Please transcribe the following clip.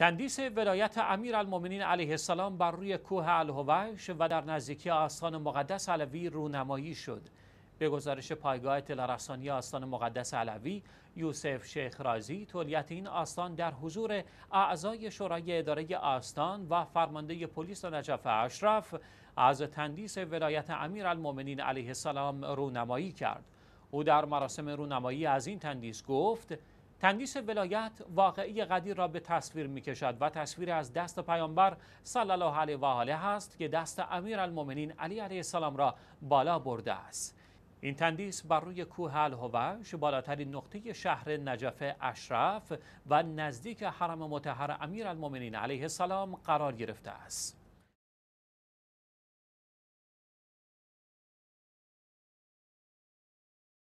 تندیس ولایت المومنین علیه السلام بر روی کوه الهوش و در نزدیکی آستان مقدس علوی رونمایی شد به گزارش پایگاه اطلاع آستان مقدس علوی یوسف شیخ رازی تولیت این آستان در حضور اعضای شورای اداره آستان و فرمانده پلیس نجف اشرف از تندیس ولایت المومنین علیه السلام رونمایی کرد او در مراسم رونمایی از این تندیس گفت تندیس ولایت واقعی قدیر را به تصویر می کشد و تصویر از دست پیامبر صلی الله علیه و آله است که دست امیر المومنین علی علیه السلام را بالا برده است. این تندیس بر روی کوه الهوش بالاترین نقطه شهر نجف اشرف و نزدیک حرم متحر امیر المومنین علیه السلام قرار گرفته است.